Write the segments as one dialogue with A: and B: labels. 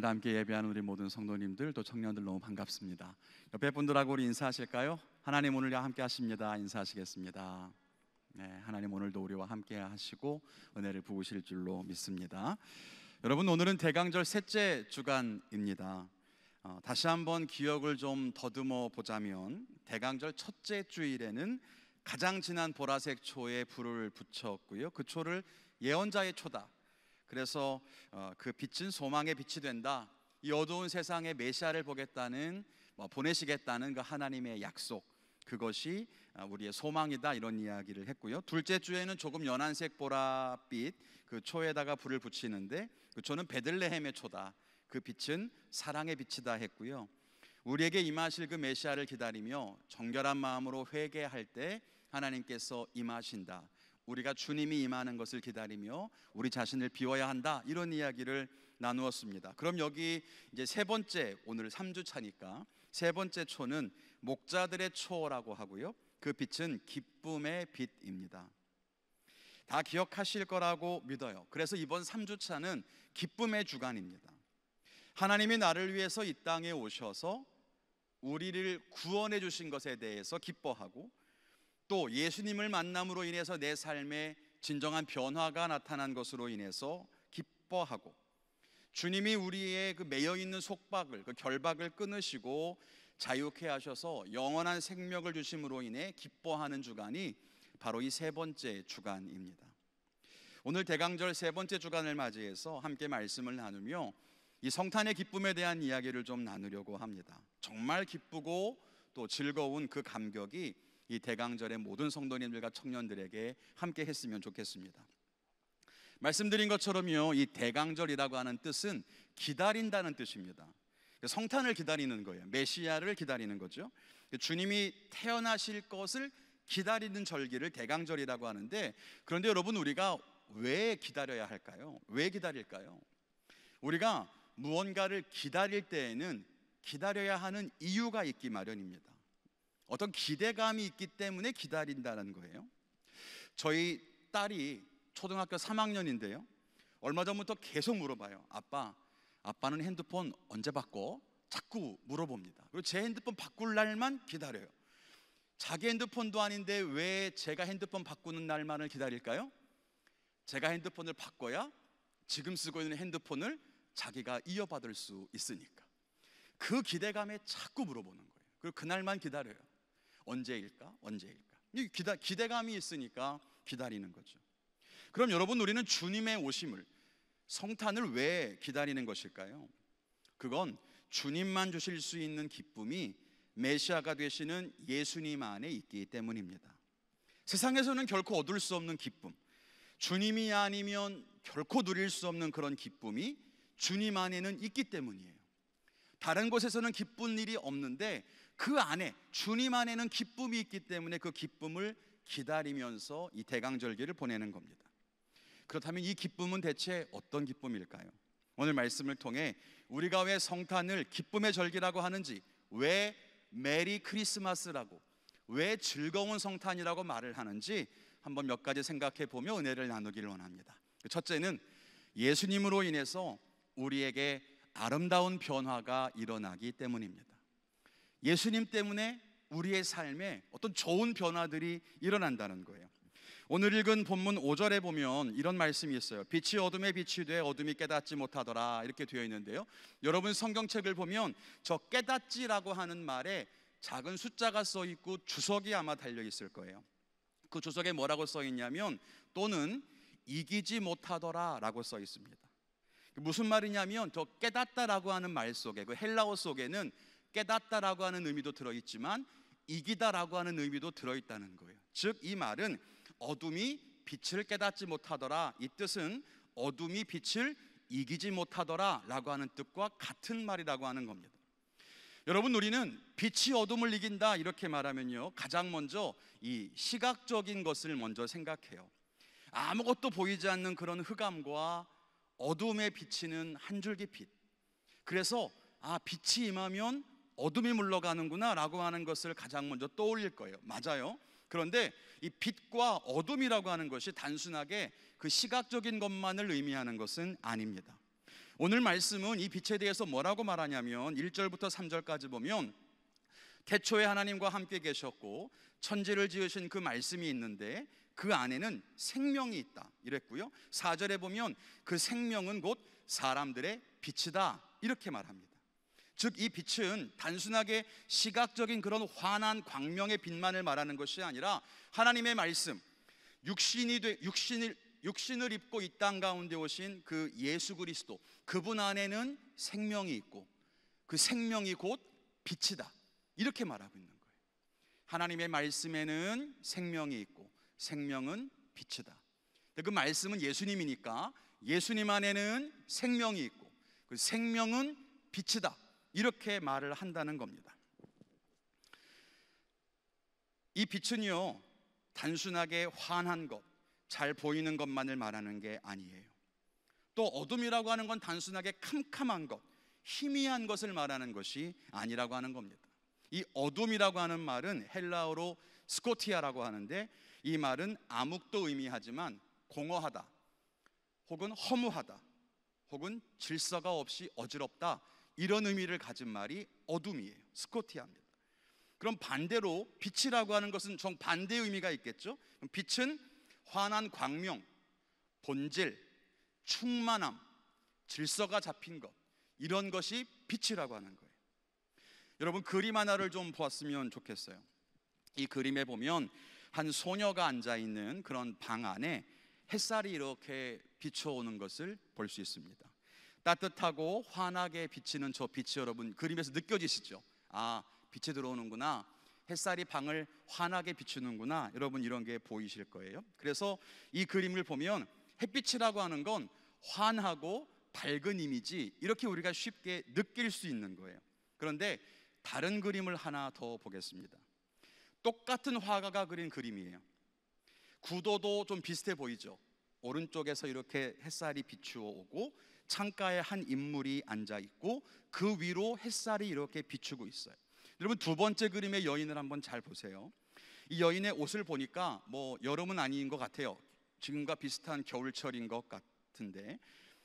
A: 오늘도 함께 예배하는 우리 모든 성도님들 또 청년들 너무 반갑습니다. 옆에 분들하고 우리 인사하실까요? 하나님 오늘 함께 하십니다. 인사하시겠습니다. 네, 하나님 오늘도 우리와 함께 하시고 은혜를 부으실 줄로 믿습니다. 여러분 오늘은 대강절 셋째 주간입니다. 어, 다시 한번 기억을 좀 더듬어 보자면 대강절 첫째 주일에는 가장 진한 보라색 초에 불을 붙였고요. 그 초를 예언자의 초다. 그래서 어, 그 빛은 소망의 빛이 된다. 이 어두운 세상에 메시아를 보겠다는 뭐, 보내시겠다는 그 하나님의 약속 그것이 어, 우리의 소망이다 이런 이야기를 했고요. 둘째 주에는 조금 연한색 보라빛 그 초에다가 불을 붙이는데 그 초는 베들레헴의 초다. 그 빛은 사랑의 빛이다 했고요. 우리에게 임하실 그 메시아를 기다리며 정결한 마음으로 회개할 때 하나님께서 임하신다. 우리가 주님이 임하는 것을 기다리며 우리 자신을 비워야 한다 이런 이야기를 나누었습니다. 그럼 여기 이제 세 번째 오늘 3주 차니까 세 번째 초는 목자들의 초라고 하고요. 그 빛은 기쁨의 빛입니다. 다 기억하실 거라고 믿어요. 그래서 이번 3주 차는 기쁨의 주간입니다. 하나님이 나를 위해서 이 땅에 오셔서 우리를 구원해 주신 것에 대해서 기뻐하고 또 예수님을 만남으로 인해서 내 삶에 진정한 변화가 나타난 것으로 인해서 기뻐하고 주님이 우리의 그 매여 있는 속박을 그 결박을 끊으시고 자유케 하셔서 영원한 생명을 주심으로 인해 기뻐하는 주간이 바로 이 세 번째 주간입니다. 오늘 대강절 세 번째 주간을 맞이해서 함께 말씀을 나누며 이 성탄의 기쁨에 대한 이야기를 좀 나누려고 합니다. 정말 기쁘고 또 즐거운 그 감격이 이 대강절의 모든 성도님들과 청년들에게 함께 했으면 좋겠습니다. 말씀드린 것처럼요, 이 대강절이라고 하는 뜻은 기다린다는 뜻입니다. 그 성탄을 기다리는 거예요. 메시아를 기다리는 거죠. 그 주님이 태어나실 것을 기다리는 절기를 대강절이라고 하는데 그런데 여러분 우리가 왜 기다려야 할까요? 왜 기다릴까요? 우리가 무언가를 기다릴 때에는 기다려야 하는 이유가 있기 마련입니다. 어떤 기대감이 있기 때문에 기다린다는 거예요. 저희 딸이 초등학교 3학년인데요. 얼마 전부터 계속 물어봐요. 아빠, 아빠는 핸드폰 언제 바꿔? 자꾸 물어봅니다. 그리고 제 핸드폰 바꿀 날만 기다려요. 자기 핸드폰도 아닌데 왜 제가 핸드폰 바꾸는 날만을 기다릴까요? 제가 핸드폰을 바꿔야 지금 쓰고 있는 핸드폰을 자기가 이어받을 수 있으니까. 그 기대감에 자꾸 물어보는 거예요. 그리고 그날만 기다려요. 언제일까? 언제일까? 기다, 기대감이 있으니까 기다리는 거죠. 그럼 여러분 우리는 주님의 오심을 성탄을 왜 기다리는 것일까요? 그건 주님만 주실 수 있는 기쁨이 메시아가 되시는 예수님 안에 있기 때문입니다. 세상에서는 결코 얻을 수 없는 기쁨, 주님이 아니면 결코 누릴 수 없는 그런 기쁨이 주님 안에는 있기 때문이에요. 다른 곳에서는 기쁜 일이 없는데 그 안에 주님 안에는 기쁨이 있기 때문에 그 기쁨을 기다리면서 이 대강절기를 보내는 겁니다. 그렇다면 이 기쁨은 대체 어떤 기쁨일까요? 오늘 말씀을 통해 우리가 왜 성탄을 기쁨의 절기라고 하는지, 왜 메리 크리스마스라고, 왜 즐거운 성탄이라고 말을 하는지 한번 몇 가지 생각해 보며 은혜를 나누기를 원합니다. 첫째는 예수님으로 인해서 우리에게 아름다운 변화가 일어나기 때문입니다. 예수님 때문에 우리의 삶에 어떤 좋은 변화들이 일어난다는 거예요. 오늘 읽은 본문 5절에 보면 이런 말씀이 있어요. 빛이 어둠에 빛이 돼 어둠이 깨닫지 못하더라 이렇게 되어 있는데요. 여러분 성경책을 보면 저 깨닫지라고 하는 말에 작은 숫자가 써 있고 주석이 아마 달려 있을 거예요. 그 주석에 뭐라고 써 있냐면 또는 이기지 못하더라라고 써 있습니다. 무슨 말이냐면 저 깨닫다라고 하는 말 속에 그 헬라어 속에는 깨닫다라고 하는 의미도 들어있지만 이기다라고 하는 의미도 들어있다는 거예요. 즉 이 말은 어둠이 빛을 깨닫지 못하더라. 이 뜻은 어둠이 빛을 이기지 못하더라라고 하는 뜻과 같은 말이라고 하는 겁니다. 여러분 우리는 빛이 어둠을 이긴다 이렇게 말하면요 가장 먼저 이 시각적인 것을 먼저 생각해요. 아무것도 보이지 않는 그런 흑암과 어둠에 비치는 한 줄기 빛. 그래서 아 빛이 임하면 어둠이 물러가는구나 라고 하는 것을 가장 먼저 떠올릴 거예요. 맞아요. 그런데 이 빛과 어둠이라고 하는 것이 단순하게 그 시각적인 것만을 의미하는 것은 아닙니다. 오늘 말씀은 이 빛에 대해서 뭐라고 말하냐면 1절부터 3절까지 보면 태초에 하나님과 함께 계셨고 천지를 지으신 그 말씀이 있는데 그 안에는 생명이 있다 이랬고요. 4절에 보면 그 생명은 곧 사람들의 빛이다 이렇게 말합니다. 즉, 이 빛은 단순하게 시각적인 그런 환한 광명의 빛만을 말하는 것이 아니라 하나님의 말씀, 육신이 되, 육신을, 육신을 입고 이 땅 가운데 오신 그 예수 그리스도, 그분 안에는 생명이 있고 그 생명이 곧 빛이다. 이렇게 말하고 있는 거예요. 하나님의 말씀에는 생명이 있고 생명은 빛이다. 그 말씀은 예수님이니까 예수님 안에는 생명이 있고 그 생명은 빛이다. 이렇게 말을 한다는 겁니다. 이 빛은요, 단순하게 환한 것, 잘 보이는 것만을 말하는 게 아니에요. 또 어둠이라고 하는 건 단순하게 캄캄한 것, 희미한 것을 말하는 것이 아니라고 하는 겁니다. 이 어둠이라고 하는 말은 헬라어로 스코티아라고 하는데 이 말은 암흑도 의미하지만 공허하다 혹은 허무하다 혹은 질서가 없이 어지럽다 이런 의미를 가진 말이 어둠이에요. 스코티아입니다. 그럼 반대로 빛이라고 하는 것은 정반대의 의미가 있겠죠. 빛은 환한 광명, 본질, 충만함, 질서가 잡힌 것 이런 것이 빛이라고 하는 거예요. 여러분 그림 하나를 좀 보았으면 좋겠어요. 이 그림에 보면 한 소녀가 앉아 있는 그런 방 안에 햇살이 이렇게 비춰오는 것을 볼 수 있습니다. 따뜻하고 환하게 비치는 저 빛이 여러분 그림에서 느껴지시죠? 아, 빛이 들어오는구나. 햇살이 방을 환하게 비추는구나. 여러분 이런 게 보이실 거예요. 그래서 이 그림을 보면 햇빛이라고 하는 건 환하고 밝은 이미지 이렇게 우리가 쉽게 느낄 수 있는 거예요. 그런데 다른 그림을 하나 더 보겠습니다. 똑같은 화가가 그린 그림이에요. 구도도 좀 비슷해 보이죠. 오른쪽에서 이렇게 햇살이 비추어 오고 창가에 한 인물이 앉아 있고 그 위로 햇살이 이렇게 비추고 있어요. 여러분 두 번째 그림의 여인을 한번 잘 보세요. 이 여인의 옷을 보니까 뭐 여름은 아닌 것 같아요. 지금과 비슷한 겨울철인 것 같은데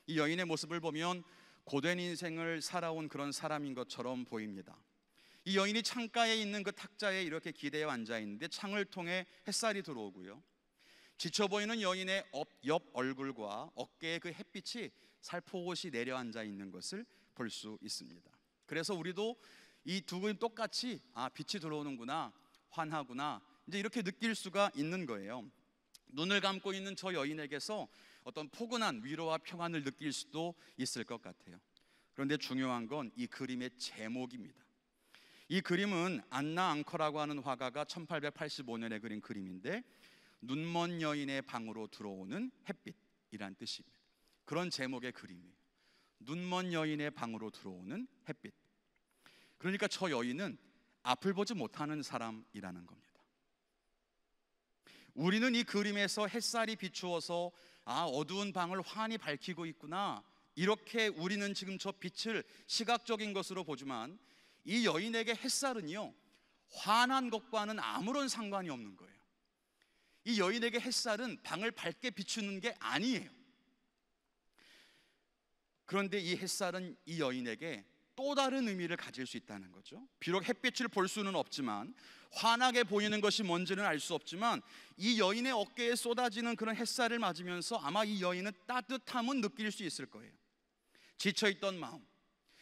A: 이 여인의 모습을 보면 고된 인생을 살아온 그런 사람인 것처럼 보입니다. 이 여인이 창가에 있는 그 탁자에 이렇게 기대어 앉아 있는데 창을 통해 햇살이 들어오고요. 지쳐 보이는 여인의 옆, 얼굴과 어깨의 그 햇빛이 살포이 내려앉아 있는 것을 볼 수 있습니다. 그래서 우리도 이두 그림 똑같이 아 빛이 들어오는구나 환하구나 이제 이렇게 느낄 수가 있는 거예요. 눈을 감고 있는 저 여인에게서 어떤 포근한 위로와 평안을 느낄 수도 있을 것 같아요. 그런데 중요한 건 이 그림의 제목입니다. 이 그림은 안나 앙커라고 하는 화가가 1885년에 그린 그림인데 눈먼 여인의 방으로 들어오는 햇빛이란 뜻입니다. 그런 제목의 그림이에요. 눈먼 여인의 방으로 들어오는 햇빛. 그러니까 저 여인은 앞을 보지 못하는 사람이라는 겁니다. 우리는 이 그림에서 햇살이 비추어서 아, 어두운 방을 환히 밝히고 있구나. 이렇게 우리는 지금 저 빛을 시각적인 것으로 보지만 이 여인에게 햇살은요, 환한 것과는 아무런 상관이 없는 거예요. 이 여인에게 햇살은 방을 밝게 비추는 게 아니에요. 그런데 이 햇살은 이 여인에게 또 다른 의미를 가질 수 있다는 거죠. 비록 햇빛을 볼 수는 없지만 환하게 보이는 것이 뭔지는 알 수 없지만 이 여인의 어깨에 쏟아지는 그런 햇살을 맞으면서 아마 이 여인은 따뜻함은 느낄 수 있을 거예요. 지쳐있던 마음,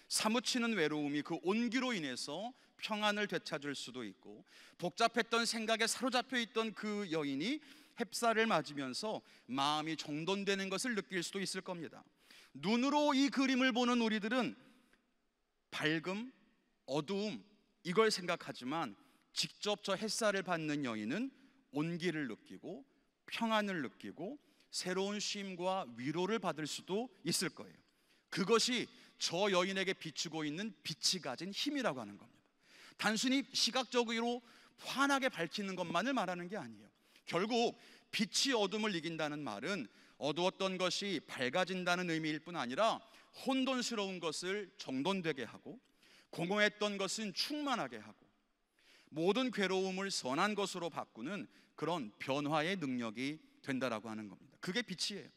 A: 사무치는 외로움이 그 온기로 인해서 평안을 되찾을 수도 있고 복잡했던 생각에 사로잡혀 있던 그 여인이 햇살을 맞으면서 마음이 정돈되는 것을 느낄 수도 있을 겁니다. 눈으로 이 그림을 보는 우리들은 밝음, 어두움 이걸 생각하지만 직접 저 햇살을 받는 여인은 온기를 느끼고 평안을 느끼고 새로운 쉼과 위로를 받을 수도 있을 거예요. 그것이 저 여인에게 비추고 있는 빛이 가진 힘이라고 하는 겁니다. 단순히 시각적으로 환하게 밝히는 것만을 말하는 게 아니에요. 결국 빛이 어둠을 이긴다는 말은 어두웠던 것이 밝아진다는 의미일 뿐 아니라 혼돈스러운 것을 정돈되게 하고 공허했던 것은 충만하게 하고 모든 괴로움을 선한 것으로 바꾸는 그런 변화의 능력이 된다라고 하는 겁니다. 그게 빛이에요.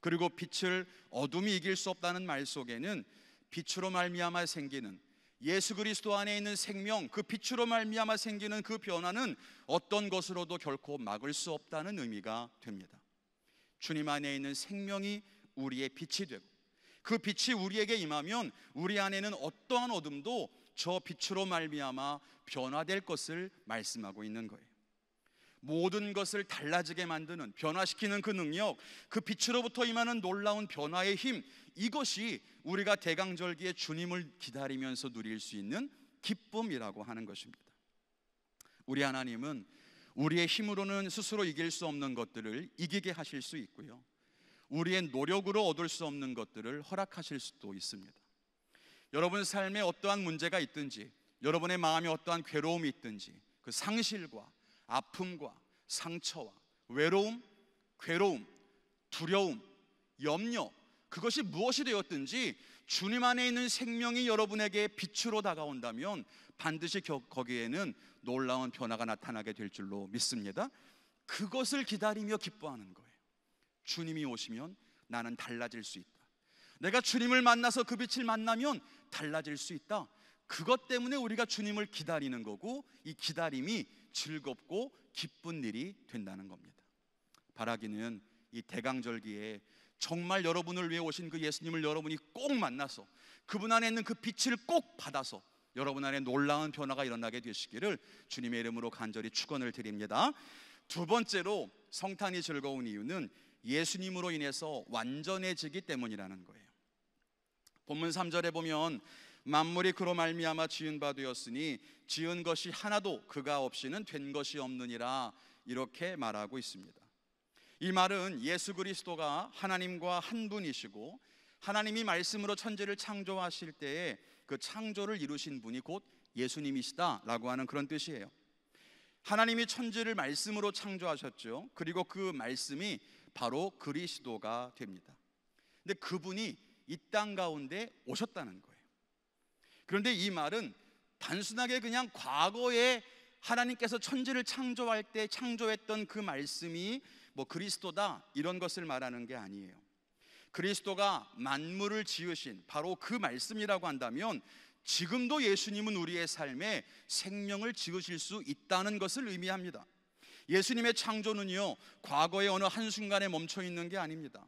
A: 그리고 빛을 어둠이 이길 수 없다는 말 속에는 빛으로 말미암아 생기는 예수 그리스도 안에 있는 생명 그 빛으로 말미암아 생기는 그 변화는 어떤 것으로도 결코 막을 수 없다는 의미가 됩니다. 주님 안에 있는 생명이 우리의 빛이 되고 그 빛이 우리에게 임하면 우리 안에는 어떠한 어둠도 저 빛으로 말미암아 변화될 것을 말씀하고 있는 거예요. 모든 것을 달라지게 만드는 변화시키는 그 능력, 그 빛으로부터 임하는 놀라운 변화의 힘 이것이 우리가 대강절기에 주님을 기다리면서 누릴 수 있는 기쁨이라고 하는 것입니다. 우리 하나님은 우리의 힘으로는 스스로 이길 수 없는 것들을 이기게 하실 수 있고요. 우리의 노력으로 얻을 수 없는 것들을 허락하실 수도 있습니다. 여러분 삶에 어떠한 문제가 있든지, 여러분의 마음에 어떠한 괴로움이 있든지, 그 상실과 아픔과 상처와 외로움, 괴로움, 두려움, 염려, 그것이 무엇이 되었든지 주님 안에 있는 생명이 여러분에게 빛으로 다가온다면 반드시 거기에는 놀라운 변화가 나타나게 될 줄로 믿습니다. 그것을 기다리며 기뻐하는 거예요. 주님이 오시면 나는 달라질 수 있다. 내가 주님을 만나서 그 빛을 만나면 달라질 수 있다. 그것 때문에 우리가 주님을 기다리는 거고 이 기다림이 즐겁고 기쁜 일이 된다는 겁니다. 바라기는 이 대강절기에 정말 여러분을 위해 오신 그 예수님을 여러분이 꼭 만나서 그분 안에 있는 그 빛을 꼭 받아서 여러분 안에 놀라운 변화가 일어나게 되시기를 주님의 이름으로 간절히 축원을 드립니다. 두 번째로 성탄이 즐거운 이유는 예수님으로 인해서 완전해지기 때문이라는 거예요. 본문 3절에 보면 만물이 그로 말미암아 지은 바 되었으니 지은 것이 하나도 그가 없이는 된 것이 없느니라 이렇게 말하고 있습니다. 이 말은 예수 그리스도가 하나님과 한 분이시고 하나님이 말씀으로 천지를 창조하실 때에 그 창조를 이루신 분이 곧 예수님이시다라고 하는 그런 뜻이에요. 하나님이 천지를 말씀으로 창조하셨죠. 그리고 그 말씀이 바로 그리스도가 됩니다. 근데 그분이 이 땅 가운데 오셨다는 거예요. 그런데 이 말은 단순하게 그냥 과거에 하나님께서 천지를 창조할 때 창조했던 그 말씀이 뭐 그리스도다 이런 것을 말하는 게 아니에요. 그리스도가 만물을 지으신 바로 그 말씀이라고 한다면 지금도 예수님은 우리의 삶에 생명을 지으실 수 있다는 것을 의미합니다. 예수님의 창조는요, 과거의 어느 한순간에 멈춰 있는 게 아닙니다.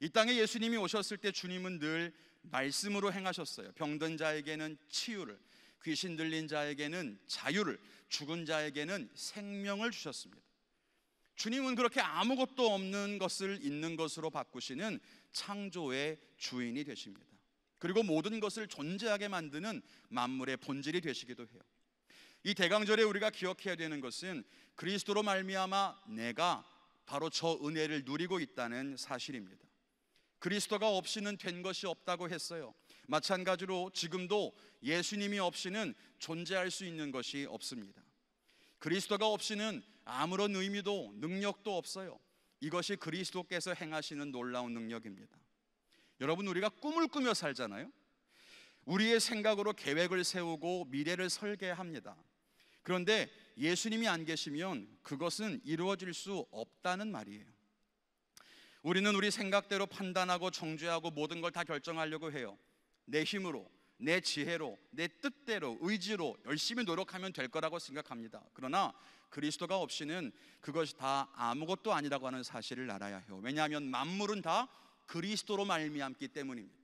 A: 이 땅에 예수님이 오셨을 때 주님은 늘 말씀으로 행하셨어요. 병든 자에게는 치유를, 귀신 들린 자에게는 자유를, 죽은 자에게는 생명을 주셨습니다. 주님은 그렇게 아무것도 없는 것을 있는 것으로 바꾸시는 창조의 주인이 되십니다. 그리고 모든 것을 존재하게 만드는 만물의 본질이 되시기도 해요. 이 대강절에 우리가 기억해야 되는 것은 그리스도로 말미암아 내가 바로 저 은혜를 누리고 있다는 사실입니다. 그리스도가 없이는 된 것이 없다고 했어요. 마찬가지로 지금도 예수님이 없이는 존재할 수 있는 것이 없습니다. 그리스도가 없이는 아무런 의미도 능력도 없어요. 이것이 그리스도께서 행하시는 놀라운 능력입니다. 여러분 우리가 꿈을 꾸며 살잖아요. 우리의 생각으로 계획을 세우고 미래를 설계합니다. 그런데 예수님이 안 계시면 그것은 이루어질 수 없다는 말이에요. 우리는 우리 생각대로 판단하고 정죄하고 모든 걸 다 결정하려고 해요. 내 힘으로 내 지혜로, 내 뜻대로, 의지로 열심히 노력하면 될 거라고 생각합니다. 그러나 그리스도가 없이는 그것이 다 아무것도 아니라고 하는 사실을 알아야 해요. 왜냐하면 만물은 다 그리스도로 말미암기 때문입니다.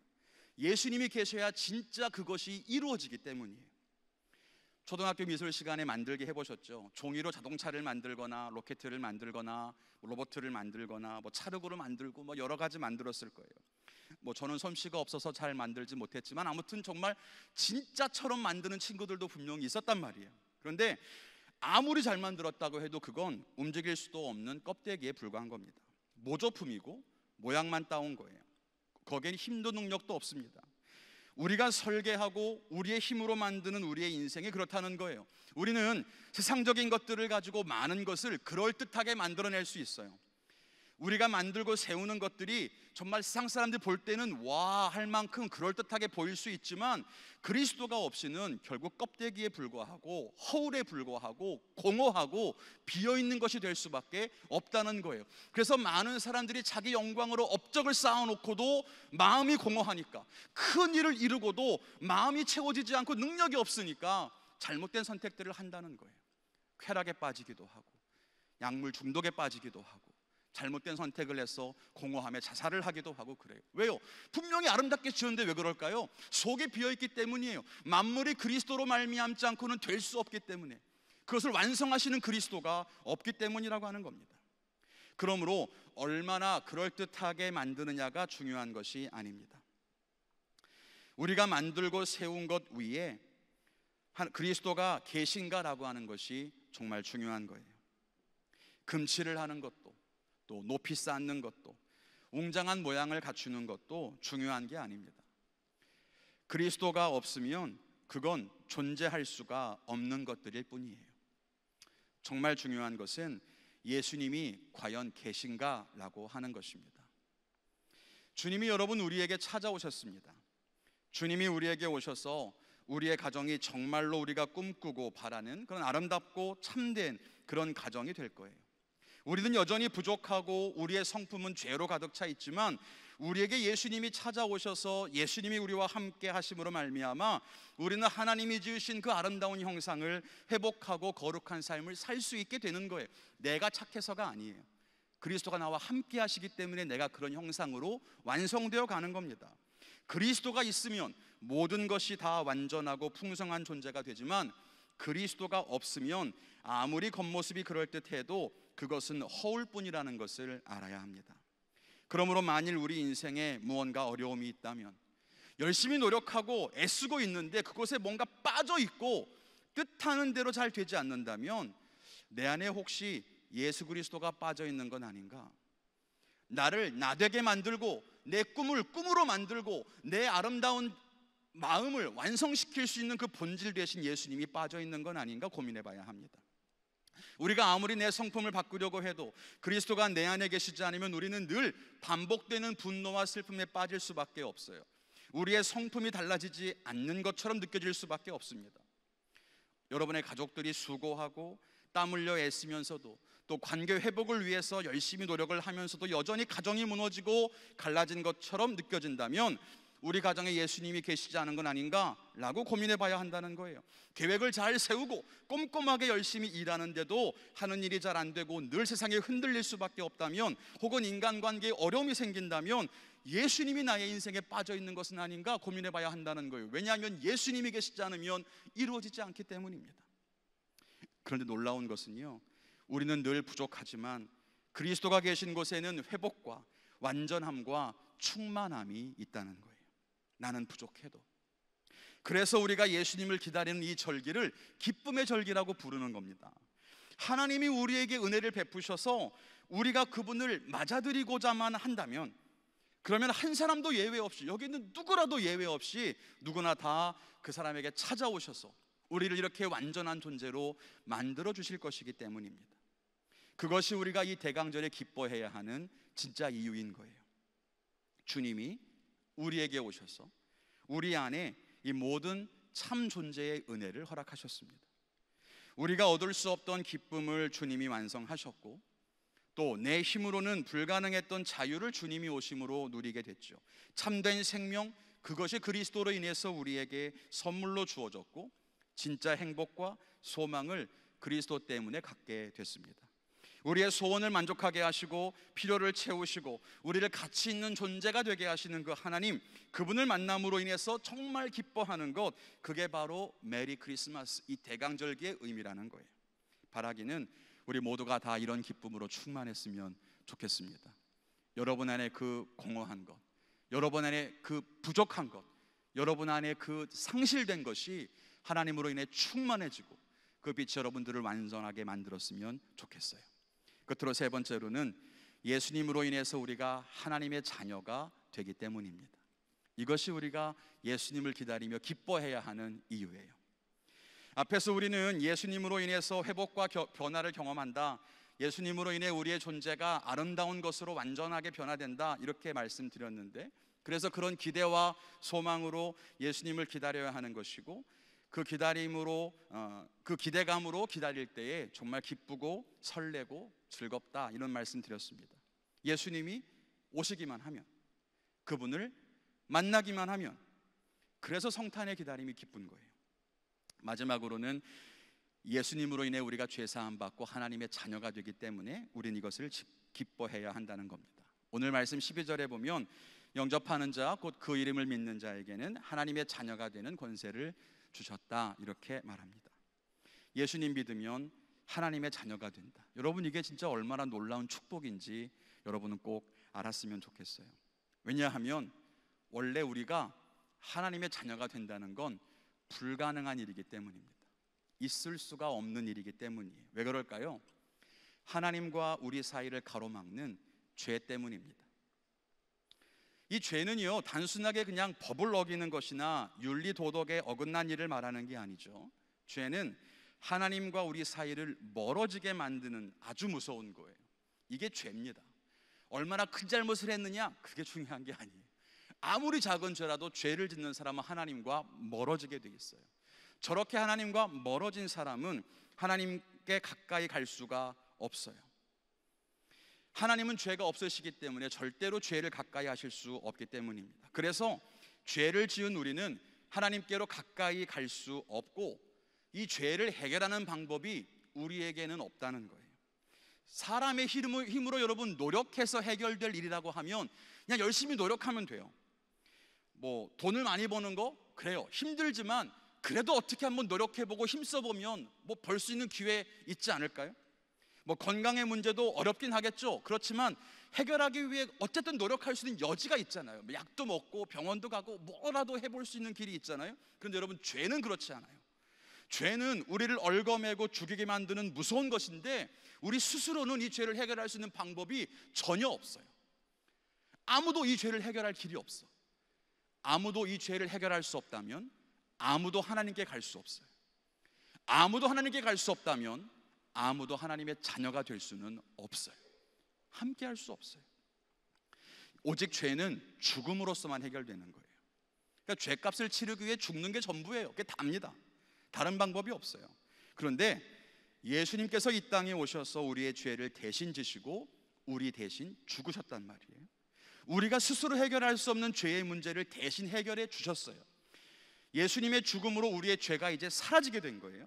A: 예수님이 계셔야 진짜 그것이 이루어지기 때문이에요. 초등학교 미술 시간에 만들게 해보셨죠. 종이로 자동차를 만들거나 로켓을 만들거나 로버트 만들거나 뭐 차르고를 만들고 뭐 여러 가지 만들었을 거예요. 뭐 저는 솜씨가 없어서 잘 만들지 못했지만 아무튼 정말 진짜처럼 만드는 친구들도 분명히 있었단 말이에요. 그런데 아무리 잘 만들었다고 해도 그건 움직일 수도 없는 껍데기에 불과한 겁니다. 모조품이고 모양만 따온 거예요. 거기엔 힘도 능력도 없습니다. 우리가 설계하고 우리의 힘으로 만드는 우리의 인생이 그렇다는 거예요. 우리는 세상적인 것들을 가지고 많은 것을 그럴듯하게 만들어낼 수 있어요. 우리가 만들고 세우는 것들이 정말 세상 사람들 볼 때는 와 할 만큼 그럴듯하게 보일 수 있지만 그리스도가 없이는 결국 껍데기에 불과하고 허울에 불과하고 공허하고 비어 있는 것이 될 수밖에 없다는 거예요. 그래서 많은 사람들이 자기 영광으로 업적을 쌓아놓고도 마음이 공허하니까 큰 일을 이루고도 마음이 채워지지 않고 능력이 없으니까 잘못된 선택들을 한다는 거예요. 쾌락에 빠지기도 하고 약물 중독에 빠지기도 하고 잘못된 선택을 해서 공허함에 자살을 하기도 하고 그래요. 왜요? 분명히 아름답게 지었는데 왜 그럴까요? 속에 비어 있기 때문이에요. 만물이 그리스도로 말미암지 않고는 될 수 없기 때문에 그것을 완성하시는 그리스도가 없기 때문이라고 하는 겁니다. 그러므로 얼마나 그럴듯하게 만드느냐가 중요한 것이 아닙니다. 우리가 만들고 세운 것 위에 그리스도가 계신가라고 하는 것이 정말 중요한 거예요. 금치를 하는 것도 또 높이 쌓는 것도 웅장한 모양을 갖추는 것도 중요한 게 아닙니다. 그리스도가 없으면 그건 존재할 수가 없는 것들일 뿐이에요. 정말 중요한 것은 예수님이 과연 계신가라고 하는 것입니다. 주님이 여러분 우리에게 찾아오셨습니다. 주님이 우리에게 오셔서 우리의 가정이 정말로 우리가 꿈꾸고 바라는 그런 아름답고 참된 그런 가정이 될 거예요. 우리는 여전히 부족하고 우리의 성품은 죄로 가득 차 있지만 우리에게 예수님이 찾아오셔서 예수님이 우리와 함께 하심으로 말미암아 우리는 하나님이 지으신 그 아름다운 형상을 회복하고 거룩한 삶을 살 수 있게 되는 거예요. 내가 착해서가 아니에요. 그리스도가 나와 함께 하시기 때문에 내가 그런 형상으로 완성되어 가는 겁니다. 그리스도가 있으면 모든 것이 다 완전하고 풍성한 존재가 되지만 그리스도가 없으면 아무리 겉모습이 그럴듯해도 그것은 허울뿐이라는 것을 알아야 합니다. 그러므로 만일 우리 인생에 무언가 어려움이 있다면 열심히 노력하고 애쓰고 있는데 그곳에 뭔가 빠져 있고 뜻하는 대로 잘 되지 않는다면 내 안에 혹시 예수 그리스도가 빠져 있는 건 아닌가? 나를 나되게 만들고 내 꿈을 꿈으로 만들고 내 아름다운 마음을 완성시킬 수 있는 그 본질 대신 예수님이 빠져 있는 건 아닌가 고민해 봐야 합니다. 우리가 아무리 내 성품을 바꾸려고 해도 그리스도가 내 안에 계시지 않으면 우리는 늘 반복되는 분노와 슬픔에 빠질 수밖에 없어요. 우리의 성품이 달라지지 않는 것처럼 느껴질 수밖에 없습니다. 여러분의 가족들이 수고하고 땀 흘려 애쓰면서도 또 관계 회복을 위해서 열심히 노력을 하면서도 여전히 가정이 무너지고 갈라진 것처럼 느껴진다면 우리 가정에 예수님이 계시지 않은 건 아닌가라고 고민해 봐야 한다는 거예요. 계획을 잘 세우고 꼼꼼하게 열심히 일하는데도 하는 일이 잘 안 되고 늘 세상에 흔들릴 수밖에 없다면 혹은 인간관계에 어려움이 생긴다면 예수님이 나의 인생에 빠져 있는 것은 아닌가 고민해 봐야 한다는 거예요. 왜냐하면 예수님이 계시지 않으면 이루어지지 않기 때문입니다. 그런데 놀라운 것은요. 우리는 늘 부족하지만 그리스도가 계신 곳에는 회복과 완전함과 충만함이 있다는 거예요. 나는 부족해도. 그래서 우리가 예수님을 기다리는 이 절기를 기쁨의 절기라고 부르는 겁니다. 하나님이 우리에게 은혜를 베푸셔서 우리가 그분을 맞아들이고자만 한다면 그러면 한 사람도 예외 없이 여기 있는 누구라도 예외 없이 누구나 다 그 사람에게 찾아오셔서 우리를 이렇게 완전한 존재로 만들어 주실 것이기 때문입니다. 그것이 우리가 이 대강절에 기뻐해야 하는 진짜 이유인 거예요. 주님이 우리에게 오셔서 우리 안에 이 모든 참 존재의 은혜를 허락하셨습니다. 우리가 얻을 수 없던 기쁨을 주님이 완성하셨고 또 내 힘으로는 불가능했던 자유를 주님이 오심으로 누리게 됐죠. 참된 생명 그것이 그리스도로 인해서 우리에게 선물로 주어졌고 진짜 행복과 소망을 그리스도 때문에 갖게 됐습니다. 우리의 소원을 만족하게 하시고 필요를 채우시고 우리를 가치 있는 존재가 되게 하시는 그 하나님 그분을 만남으로 인해서 정말 기뻐하는 것 그게 바로 메리 크리스마스 이 대강절기의 의미라는 거예요. 바라기는 우리 모두가 다 이런 기쁨으로 충만했으면 좋겠습니다. 여러분 안에 그 공허한 것, 여러분 안에 그 부족한 것, 여러분 안에 그 상실된 것이 하나님으로 인해 충만해지고 그 빛이 여러분들을 완전하게 만들었으면 좋겠어요. 끝으로 세 번째로는 예수님으로 인해서 우리가 하나님의 자녀가 되기 때문입니다. 이것이 우리가 예수님을 기다리며 기뻐해야 하는 이유예요. 앞에서 우리는 예수님으로 인해서 회복과 겨, 변화를 경험한다. 예수님으로 인해 우리의 존재가 아름다운 것으로 완전하게 변화된다. 이렇게 말씀드렸는데 그래서 그런 기대와 소망으로 예수님을 기다려야 하는 것이고 그 기다림으로 어, 그 기대감으로 기다릴 때에 정말 기쁘고 설레고 즐겁다 이런 말씀 드렸습니다. 예수님이 오시기만 하면 그분을 만나기만 하면 그래서 성탄의 기다림이 기쁜 거예요. 마지막으로는 예수님으로 인해 우리가 죄 사함 받고 하나님의 자녀가 되기 때문에 우린 이것을 기뻐해야 한다는 겁니다. 오늘 말씀 12절에 보면 영접하는 자 곧 그 이름을 믿는 자에게는 하나님의 자녀가 되는 권세를 주셨다 이렇게 말합니다. 예수님 믿으면 하나님의 자녀가 된다. 여러분 이게 진짜 얼마나 놀라운 축복인지 여러분은 꼭 알았으면 좋겠어요. 왜냐하면 원래 우리가 하나님의 자녀가 된다는 건 불가능한 일이기 때문입니다. 있을 수가 없는 일이기 때문이에요. 왜 그럴까요? 하나님과 우리 사이를 가로막는 죄 때문입니다. 이 죄는요, 단순하게 그냥 법을 어기는 것이나 윤리 도덕에 어긋난 일을 말하는 게 아니죠. 죄는 하나님과 우리 사이를 멀어지게 만드는 아주 무서운 거예요. 이게 죄입니다. 얼마나 큰 잘못을 했느냐? 그게 중요한 게 아니에요. 아무리 작은 죄라도 죄를 짓는 사람은 하나님과 멀어지게 되어 있어요. 저렇게 하나님과 멀어진 사람은 하나님께 가까이 갈 수가 없어요. 하나님은 죄가 없으시기 때문에 절대로 죄를 가까이 하실 수 없기 때문입니다. 그래서 죄를 지은 우리는 하나님께로 가까이 갈 수 없고 이 죄를 해결하는 방법이 우리에게는 없다는 거예요. 사람의 힘으로 여러분 노력해서 해결될 일이라고 하면 그냥 열심히 노력하면 돼요. 뭐 돈을 많이 버는 거 그래요. 힘들지만 그래도 어떻게 한번 노력해보고 힘써보면 뭐 벌 수 있는 기회 있지 않을까요? 뭐 건강의 문제도 어렵긴 하겠죠. 그렇지만 해결하기 위해 어쨌든 노력할 수 있는 여지가 있잖아요. 뭐 약도 먹고 병원도 가고 뭐라도 해볼 수 있는 길이 있잖아요. 그런데 여러분 죄는 그렇지 않아요. 죄는 우리를 얼거매고 죽이게 만드는 무서운 것인데 우리 스스로는 이 죄를 해결할 수 있는 방법이 전혀 없어요. 아무도 이 죄를 해결할 길이 없어. 아무도 이 죄를 해결할 수 없다면 아무도 하나님께 갈 수 없어요. 아무도 하나님께 갈 수 없다면 아무도 하나님의 자녀가 될 수는 없어요. 함께 할 수 없어요. 오직 죄는 죽음으로서만 해결되는 거예요. 그러니까 죄값을 치르기 위해 죽는 게 전부예요. 그게 답니다. 다른 방법이 없어요. 그런데 예수님께서 이 땅에 오셔서 우리의 죄를 대신 지시고 우리 대신 죽으셨단 말이에요. 우리가 스스로 해결할 수 없는 죄의 문제를 대신 해결해 주셨어요. 예수님의 죽음으로 우리의 죄가 이제 사라지게 된 거예요.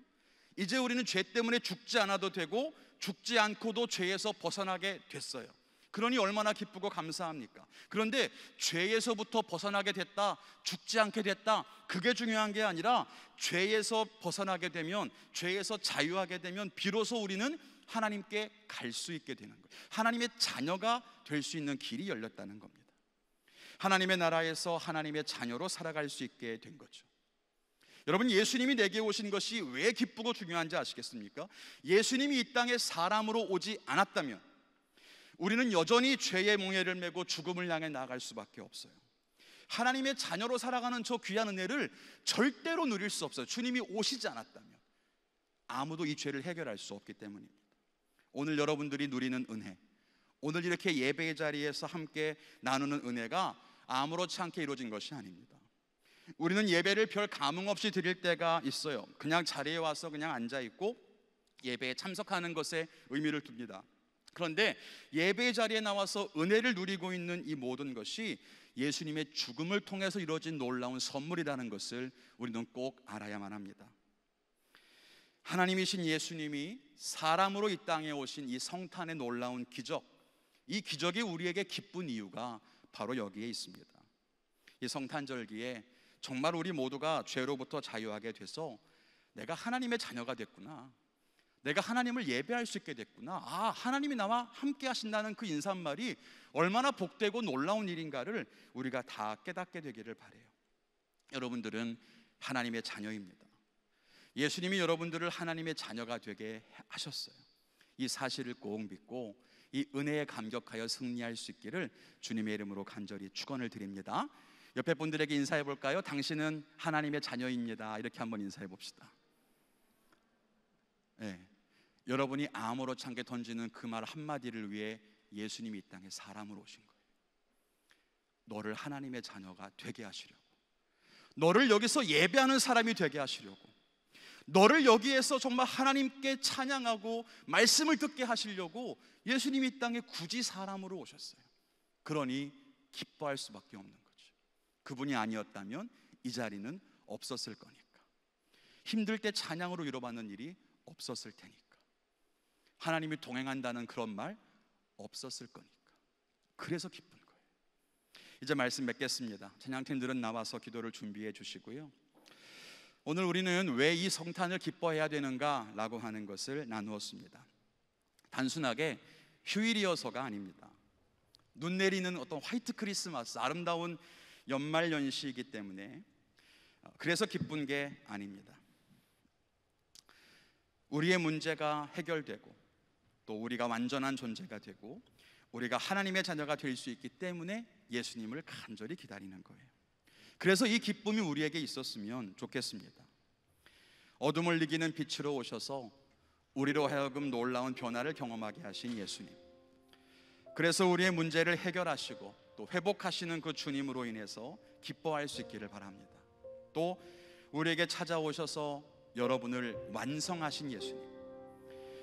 A: 이제 우리는 죄 때문에 죽지 않아도 되고 죽지 않고도 죄에서 벗어나게 됐어요. 그러니 얼마나 기쁘고 감사합니까? 그런데 죄에서부터 벗어나게 됐다, 죽지 않게 됐다, 그게 중요한 게 아니라 죄에서 벗어나게 되면, 죄에서 자유하게 되면 비로소 우리는 하나님께 갈 수 있게 되는 거예요. 하나님의 자녀가 될 수 있는 길이 열렸다는 겁니다. 하나님의 나라에서 하나님의 자녀로 살아갈 수 있게 된 거죠. 여러분 예수님이 내게 오신 것이 왜 기쁘고 중요한지 아시겠습니까? 예수님이 이 땅에 사람으로 오지 않았다면 우리는 여전히 죄의 몽해를 메고 죽음을 향해 나아갈 수밖에 없어요. 하나님의 자녀로 살아가는 저 귀한 은혜를 절대로 누릴 수 없어요. 주님이 오시지 않았다면 아무도 이 죄를 해결할 수 없기 때문입니다. 오늘 여러분들이 누리는 은혜, 오늘 이렇게 예배의 자리에서 함께 나누는 은혜가 아무렇지 않게 이루어진 것이 아닙니다. 우리는 예배를 별 감흥 없이 드릴 때가 있어요. 그냥 자리에 와서 그냥 앉아 있고 예배에 참석하는 것에 의미를 둡니다. 그런데 예배 자리에 나와서 은혜를 누리고 있는 이 모든 것이 예수님의 죽음을 통해서 이루어진 놀라운 선물이라는 것을 우리는 꼭 알아야만 합니다. 하나님이신 예수님이 사람으로 이 땅에 오신 이 성탄의 놀라운 기적, 이 기적이 우리에게 기쁜 이유가 바로 여기에 있습니다. 이 성탄절기에 정말 우리 모두가 죄로부터 자유하게 돼서 내가 하나님의 자녀가 됐구나. 내가 하나님을 예배할 수 있게 됐구나. 아, 하나님이 나와 함께 하신다는 그 인사말이 얼마나 복되고 놀라운 일인가를 우리가 다 깨닫게 되기를 바래요. 여러분들은 하나님의 자녀입니다. 예수님이 여러분들을 하나님의 자녀가 되게 하셨어요. 이 사실을 꼭 믿고 이 은혜에 감격하여 승리할 수 있기를 주님의 이름으로 간절히 축원을 드립니다. 옆에 분들에게 인사해 볼까요? 당신은 하나님의 자녀입니다. 이렇게 한번 인사해 봅시다. 예. 여러분이 암으로 참게 던지는 그 말 한마디를 위해 예수님이 이 땅에 사람으로 오신 거예요. 너를 하나님의 자녀가 되게 하시려고. 너를 여기서 예배하는 사람이 되게 하시려고. 너를 여기에서 정말 하나님께 찬양하고 말씀을 듣게 하시려고 예수님이 이 땅에 굳이 사람으로 오셨어요. 그러니 기뻐할 수밖에 없는 거죠. 그분이 아니었다면 이 자리는 없었을 거니까. 힘들 때 찬양으로 위로받는 일이 없었을 테니까. 하나님이 동행한다는 그런 말 없었을 거니까. 그래서 기쁜 거예요. 이제 말씀 맺겠습니다. 찬양팀들은 나와서 기도를 준비해 주시고요. 오늘 우리는 왜 이 성탄을 기뻐해야 되는가라고 하는 것을 나누었습니다. 단순하게 휴일이어서가 아닙니다. 눈 내리는 어떤 화이트 크리스마스, 아름다운 연말 연시이기 때문에 그래서 기쁜 게 아닙니다. 우리의 문제가 해결되고 또 우리가 완전한 존재가 되고 우리가 하나님의 자녀가 될 수 있기 때문에 예수님을 간절히 기다리는 거예요. 그래서 이 기쁨이 우리에게 있었으면 좋겠습니다. 어둠을 이기는 빛으로 오셔서 우리로 하여금 놀라운 변화를 경험하게 하신 예수님. 그래서 우리의 문제를 해결하시고 또 회복하시는 그 주님으로 인해서 기뻐할 수 있기를 바랍니다. 또 우리에게 찾아오셔서 여러분을 완성하신 예수님.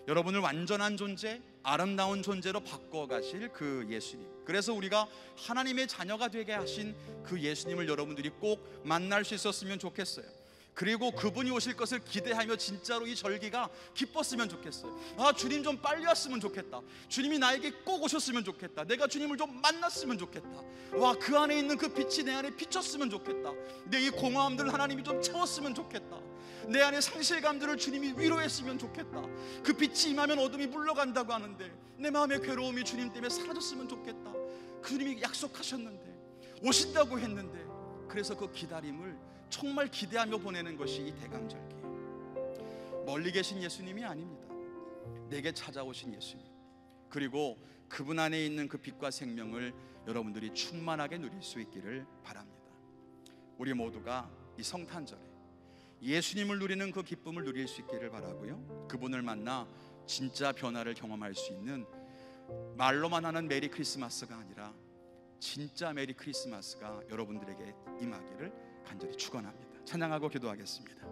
A: 여러분을 완전한 존재, 아름다운 존재로 바꿔가실 그 예수님. 그래서 우리가 하나님의 자녀가 되게 하신 그 예수님을 여러분들이 꼭 만날 수 있었으면 좋겠어요. 그리고 그분이 오실 것을 기대하며 진짜로 이 절기가 기뻤으면 좋겠어요. 아, 주님 좀 빨리 왔으면 좋겠다. 주님이 나에게 꼭 오셨으면 좋겠다. 내가 주님을 좀 만났으면 좋겠다. 와, 그 안에 있는 그 빛이 내 안에 비쳤으면 좋겠다. 내 이 공허함들 하나님이 좀 채웠으면 좋겠다. 내 안에 상실감들을 주님이 위로했으면 좋겠다. 그 빛이 임하면 어둠이 물러간다고 하는데 내 마음의 괴로움이 주님 때문에 사라졌으면 좋겠다. 그 주님이 약속하셨는데 오신다고 했는데 그래서 그 기다림을 정말 기대하며 보내는 것이 이대강절기 멀리 계신 예수님이 아닙니다. 내게 찾아오신 예수님. 그리고 그분 안에 있는 그 빛과 생명을 여러분들이 충만하게 누릴 수 있기를 바랍니다. 우리 모두가 이 성탄절에 예수님을 누리는 그 기쁨을 누릴 수 있기를 바라고요. 그분을 만나 진짜 변화를 경험할 수 있는 말로만 하는 메리 크리스마스가 아니라 진짜 메리 크리스마스가 여러분들에게 임하기를 간절히 축원합니다. 찬양하고 기도하겠습니다.